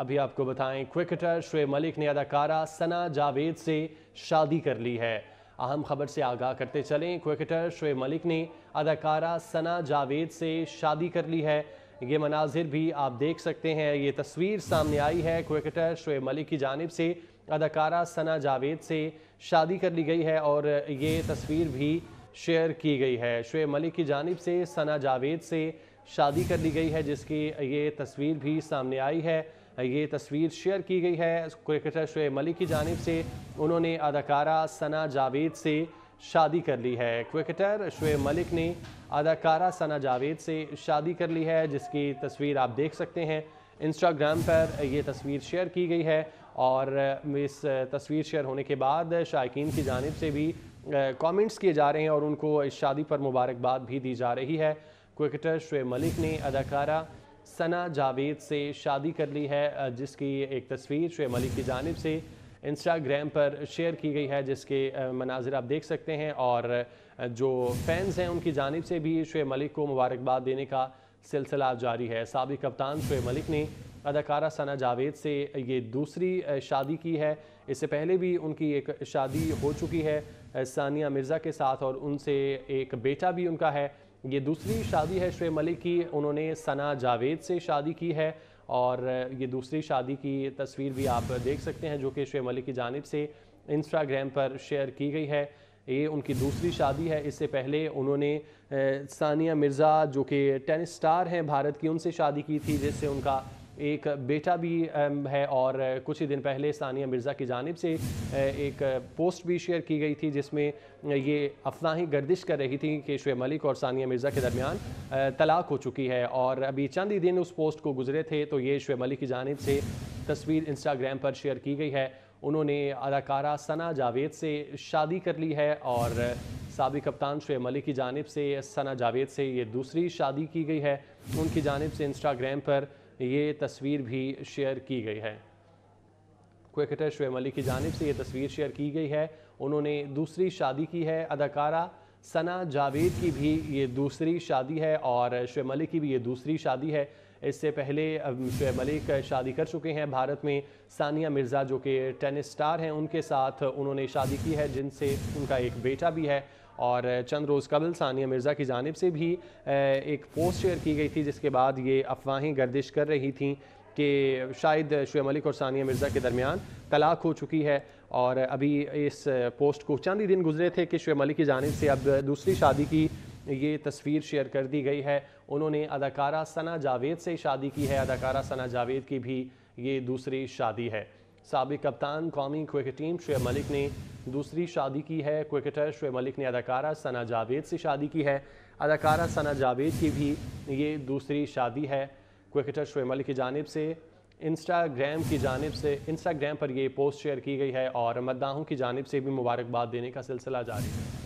अभी आपको बताएं क्रिकेटर श्रेय मलिक ने अदाकारा सना जावेद से शादी कर ली है अहम खबर से आगाह करते चलें क्रिकेटर श्रेय मलिक ने अदाकारा सना जावेद से शादी कर ली है ये मनाजिर भी आप देख सकते हैं ये तस्वीर सामने आई है क्रिकेटर श्रेय मलिक की जानब से अदाकारा सना जावेद से शादी कर ली गई है और ये तस्वीर भी शेयर की गई है श्रेय मलिक की जानब से सना जावेद से शादी कर ली गई है जिसकी ये तस्वीर भी सामने आई है ये तस्वीर शेयर की गई है क्रिकेटर शुएब मलिक की जानब से उन्होंने अदाकारा सना जावेद से शादी कर ली है क्रिकेटर शुएब मलिक ने अदाकारा सना जावेद से शादी कर ली है जिसकी तस्वीर आप देख सकते हैं इंस्टाग्राम पर यह तस्वीर शेयर की गई है और इस तस्वीर शेयर होने के बाद शायकीन की जानब से भी कमेंट्स किए जा रहे हैं और उनको इस शादी पर मुबारकबाद भी दी जा रही है क्रिकेटर शुएब मलिक ने अदाकारा सना जावेद से शादी कर ली है जिसकी एक तस्वीर शुएब मलिक की जानब से इंस्टाग्राम पर शेयर की गई है जिसके मनाजिर आप देख सकते हैं और जो फैंस हैं उनकी जानब से भी शुएब मलिक को मुबारकबाद देने का सिलसिला जारी है सबक कप्तान शुएब मलिक ने अदाकारा सना जावेद से ये दूसरी शादी की है इससे पहले भी उनकी एक शादी हो चुकी है सानिया मिर्ज़ा के साथ और उनसे एक बेटा भी उनका है ये दूसरी शादी है श्रेय मलिक की उन्होंने सना जावेद से शादी की है और ये दूसरी शादी की तस्वीर भी आप देख सकते हैं जो कि श्रेय मलिक की जानब से इंस्टाग्राम पर शेयर की गई है ये उनकी दूसरी शादी है इससे पहले उन्होंने सानिया मिर्ज़ा जो कि टेनिस स्टार हैं भारत की उनसे शादी की थी जिससे उनका एक बेटा भी है और कुछ ही दिन पहले सानिया मिर्ज़ा की जानब से एक पोस्ट भी शेयर की गई थी जिसमें ये अफनाही गर्दिश कर रही थी कि शुएब मलिक और सानिया मिर्ज़ा के दरमियान तलाक हो चुकी है और अभी चंद ही दिन उस पोस्ट को गुजरे थे तो ये शुएब मलिक की जानब से तस्वीर इंस्टाग्राम पर शेयर की गई है उन्होंने अदाकारा सना जावेद से शादी कर ली है और सबक कप्तान शुएब मलिक की जानब से सना जावेद से ये दूसरी शादी की गई है उनकी जानब से इंस्टाग्राम पर ये तस्वीर भी शेयर की गई है क्रिकेटर शुएब अली की जानब से ये तस्वीर शेयर की गई है उन्होंने दूसरी शादी की है अदाकारा सना जावेद की भी ये दूसरी शादी है और शुएब मलिक की भी ये दूसरी शादी है इससे पहले शुएब मलिक शादी कर चुके हैं भारत में सानिया मिर्ज़ा जो कि टेनिस स्टार हैं उनके साथ उन्होंने शादी की है जिनसे उनका एक बेटा भी है और चंद रोज़ कबल सानिया मिर्ज़ा की जानब से भी एक पोस्ट शेयर की गई थी जिसके बाद ये अफवाहें गर्दिश कर रही थी कि शायद शुय मलिक और सानिया मिर्ज़ा के दरमियान तलाक हो चुकी है और अभी इस पोस्ट को चंद ही दिन गुजरे थे कि शुय मलिक की जानब से अब दूसरी शादी की ये तस्वीर शेयर कर दी गई है उन्होंने अदाकारा सना जावेद से शादी की है अदाकारा सना जावेद की भी ये दूसरी शादी है सबक कप्तान कौमी क्रिकेट टीम शुय मलिक ने दूसरी शादी की है क्रिकेटर शुएब मलिक ने अदाकारा सना जावेद से शादी की है अदाकारा सना जावेद की भी ये दूसरी शादी है क्रिकेटर शुएब की जानब से इंस्टाग्राम की जानब से इंस्टाग्राम पर यह पोस्ट शेयर की गई है और मद्दाहों की जानब से भी मुबारकबाद देने का सिलसिला जारी है